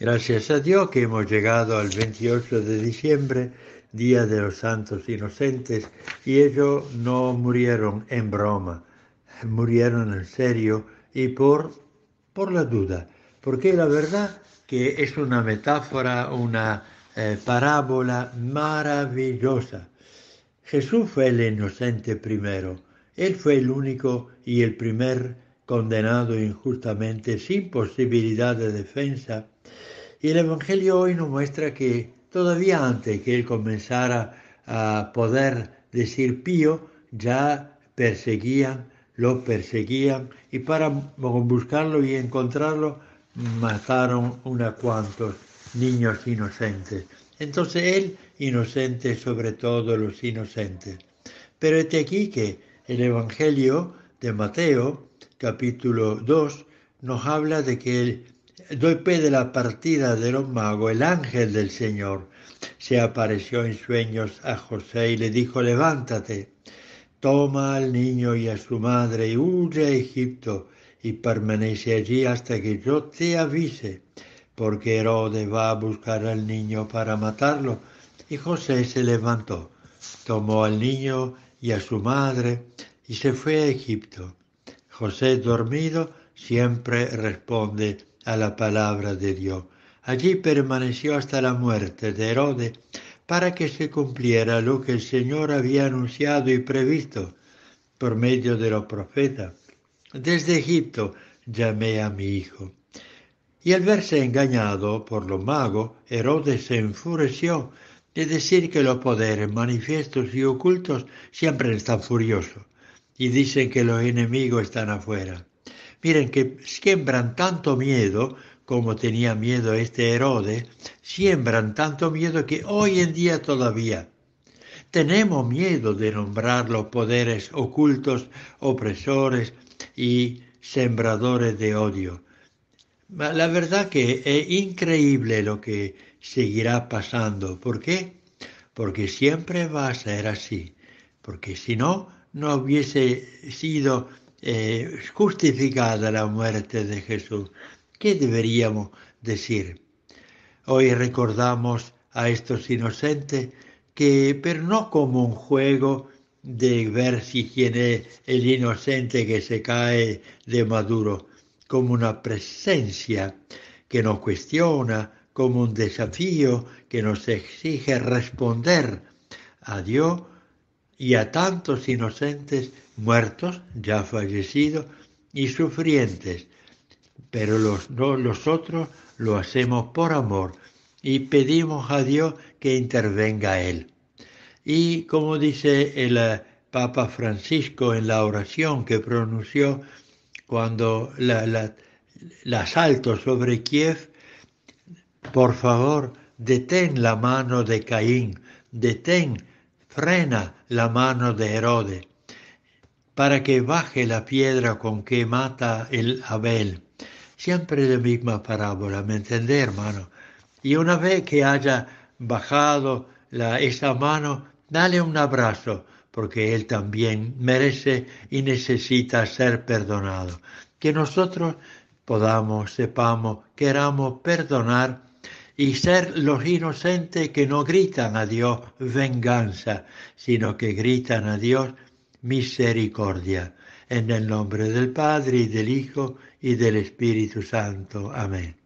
Gracias a Dios que hemos llegado al 28 de diciembre, Día de los Santos Inocentes, y ellos no murieron en broma, murieron en serio y por, por la duda, porque la verdad que es una metáfora, una eh, parábola maravillosa. Jesús fue el inocente primero, él fue el único y el primer condenado injustamente sin posibilidad de defensa. Y el Evangelio hoy nos muestra que todavía antes que él comenzara a poder decir pío, ya perseguían, lo perseguían y para buscarlo y encontrarlo mataron unas cuantos niños inocentes. Entonces él, inocente sobre todo los inocentes. Pero este aquí que el Evangelio de Mateo capítulo 2, nos habla de que el dope de la partida de los magos, el ángel del Señor, se apareció en sueños a José y le dijo, levántate, toma al niño y a su madre y huye a Egipto y permanece allí hasta que yo te avise, porque Herodes va a buscar al niño para matarlo. Y José se levantó, tomó al niño y a su madre y se fue a Egipto José dormido siempre responde a la palabra de Dios. Allí permaneció hasta la muerte de Herodes para que se cumpliera lo que el Señor había anunciado y previsto por medio de los profetas. Desde Egipto llamé a mi hijo. Y al verse engañado por los magos, Herodes se enfureció, de decir que los poderes manifiestos y ocultos siempre están furiosos y dicen que los enemigos están afuera. Miren que siembran tanto miedo como tenía miedo este Herodes, siembran tanto miedo que hoy en día todavía tenemos miedo de nombrar los poderes ocultos, opresores y sembradores de odio. La verdad que es increíble lo que seguirá pasando. ¿Por qué? Porque siempre va a ser así. Porque si no, no hubiese sido eh, justificada la muerte de Jesús. ¿Qué deberíamos decir? Hoy recordamos a estos inocentes que, pero no como un juego de ver si quién es el inocente que se cae de maduro, como una presencia que nos cuestiona, como un desafío que nos exige responder a Dios y a tantos inocentes muertos, ya fallecidos y sufrientes. Pero los, no, nosotros lo hacemos por amor y pedimos a Dios que intervenga Él. Y como dice el eh, Papa Francisco en la oración que pronunció cuando la, el asalto sobre Kiev, por favor, detén la mano de Caín, detén frena la mano de Herodes para que baje la piedra con que mata el Abel. Siempre la misma parábola, ¿me entendés, hermano? Y una vez que haya bajado esa mano, dale un abrazo, porque él también merece y necesita ser perdonado. Que nosotros podamos, sepamos, queramos perdonar y ser los inocentes que no gritan a Dios venganza, sino que gritan a Dios misericordia. En el nombre del Padre y del Hijo y del Espíritu Santo. Amén.